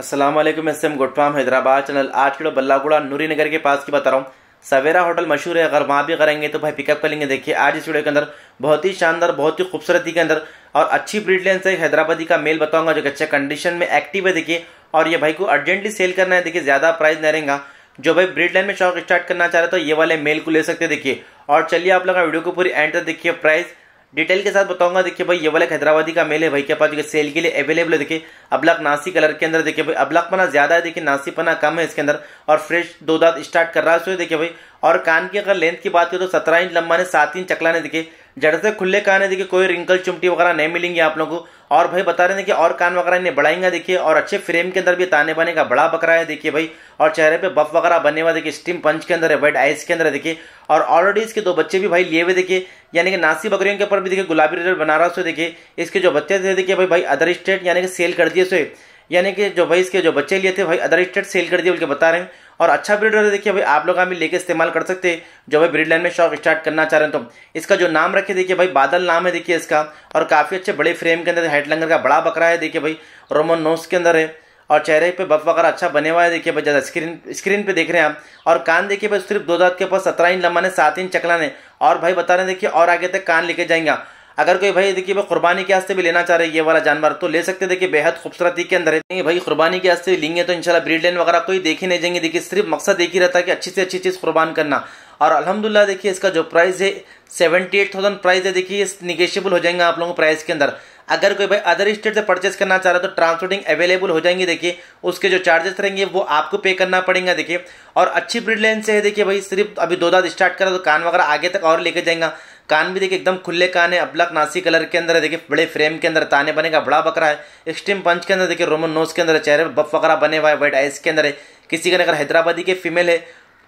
Aslam S M good farm Hyderabad channel आज के बल्लागुड़ा नूरी नगर के पास की बता रहा हूँ सवेरा होटल मशहूर है अगर वहाँ भी करेंगे तो भाई पिकअप करेंगे देखिए आज इस वीडियो के अंदर बहुत ही शानदार बहुत ही खूबसूरती के अंदर और अच्छी ब्रीडलेंस है हैदराबादी का मेल बताऊंगा जो कि अच्छे कंडीशन में एक्टिव है देखिए और ये भाई को अर्जेंटली सेल करना है देखिए ज़्यादा प्राइस नहीं रहेगा जो भाई ब्रीड लाइन में शॉक स्टार्ट करना चाह रहे तो ये वाले मेल को ले सकते देखिए और चलिए आप लोग वीडियो को पूरी एंड तक देखिए प्राइस डिटेल के साथ बताऊंगा देखिए भाई ये वाला हैदराबादी का मेल है भाई के पास जो सेल के लिए अवेलेबल है देखिए अबलाक नासी कलर के अंदर देखिए भाई अबलाक पना ज्यादा है देखिए नासी पना कम है इसके अंदर और फ्रेश दो दांत स्टार्ट कर रहा है देखिए भाई और कान की अगर लेंथ की बात करें तो सत्रह इंच लंबा ने सात इंच चकला ने देखिए जड़ से खुले कान है देखिए कोई रिंकल चुमटी वगैरह नहीं मिलेंगी आप लोगों को और भाई बता रहे हैं देखिए और कान वगैरह इन्हें बढ़ाएंगे देखिए और अच्छे फ्रेम के अंदर भी ताने बने का बड़ा बकरा है देखिए भाई और चेहरे पे बफ वगैरह बने हुआ देखिए स्टीम पंच के अंदर है वाइट आइस के अंदर है देखिए और ऑलरेडी इसके दो बच्चे भी भाई लिए हुए देखिए यानी कि नासी बकरियों के ऊपर भी देखिए गुलाबी रिजल्ट रहा है देखिए इसके जो बच्चे थे देखिए भाई भाई अदर स्टेट यानी कि सेल कर दिए उसे यानी कि जो भाई इसके जो बच्चे लिए थे भाई अदर स्टेट सेल कर दिए के बता रहे हैं और अच्छा ब्रीड रहे देखिए भाई आप लोग हमें लेके इस्तेमाल कर सकते हैं जो भाई ब्रीड लाइन में शॉक स्टार्ट करना चाह रहे हैं तो इसका जो नाम रखे देखिए भाई बादल नाम है देखिए इसका और काफ़ी अच्छे बड़े फ्रेम के अंदर हेड लंगर का बड़ा बकरा है देखिए भाई रोमन नोस के अंदर है और चेहरे पे बफ वगैरह अच्छा बने हुआ है देखिए भाई ज़्यादा स्क्रीन स्क्रीन पे देख रहे हैं आप और कान देखिए भाई सिर्फ दो दांत के पास सत्रह इंच लंबा ने सात इंच चकला ने और भाई बता रहे हैं देखिए और आगे तक कान लेके जाएंगे अगर कोई भाई देखिए भाई कुर्बानी के वास्ते भी लेना चाह रहे ये वाला जानवर तो ले सकते देखिए बेहद खूबसूरती के अंदर है भाई कुर्बानी के वास्ते लेंगे तो इनशाला ब्रीड लाइन वगैरह कोई देखे नहीं जाएंगे देखिए सिर्फ मकसद एक ही रहता है कि अच्छी से अच्छी चीज़ कुर्बान करना और अलहमदिल्ला देखिए इसका जो प्राइस है सेवेंटी एट थाउजेंड प्राइस है देखिए निगेशियबल हो जाएंगे आप लोगों को प्राइस के अंदर अगर कोई भाई अदर स्टेट से परचेस करना चाह रहा है तो ट्रांसपोर्टिंग अवेलेबल हो जाएंगे देखिए उसके जो चार्जेस रहेंगे वो आपको पे करना पड़ेगा देखिए और अच्छी ब्रिड लाइन से है देखिए भाई सिर्फ अभी दो दाद स्टार्ट करा तो कान वगैरह आगे तक और लेके जाएंगा कान भी देखिए एकदम खुले कान है अबलक नासी कलर के अंदर है देखिए बड़े फ्रेम के अंदर ताने बनेगा बड़ा बकरा है एक्सट्रीम पंच के अंदर देखिए रोमन नोज के अंदर चेहरे पर बफ वगैरह बने हुआ है वाइट आइस के अंदर है किसी का अगर हैदराबादी के फीमेल है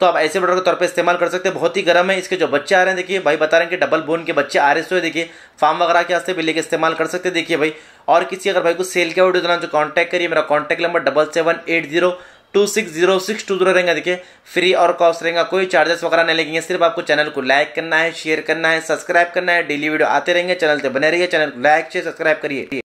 तो आप ऐसे प्रोडक्ट के तौर पर इस्तेमाल कर सकते हैं बहुत ही गर्म है इसके जो बच्चे आ रहे हैं देखिए भाई बता रहे हैं कि डबल बोन के बच्चे आ रहे सो देखिए फार्म वगैरह के रास्ते भी लेके इस्तेमाल कर सकते हैं देखिए भाई और किसी अगर भाई को सेल के ऑर्डर देना तो कॉन्टैक्ट करिए मेरा contact number double seven eight zero two six zero six two zero रहेंगे देखिए फ्री और कॉस्ट रहेगा कोई चार्जेस वगैरह नहीं लगेंगे सिर्फ आपको चैनल को लाइक करना है शेयर करना है सब्सक्राइब करना है डेली वीडियो आते रहेंगे चैनल से बने रहिए चैनल को लाइक शेयर सब्सक्राइब करिए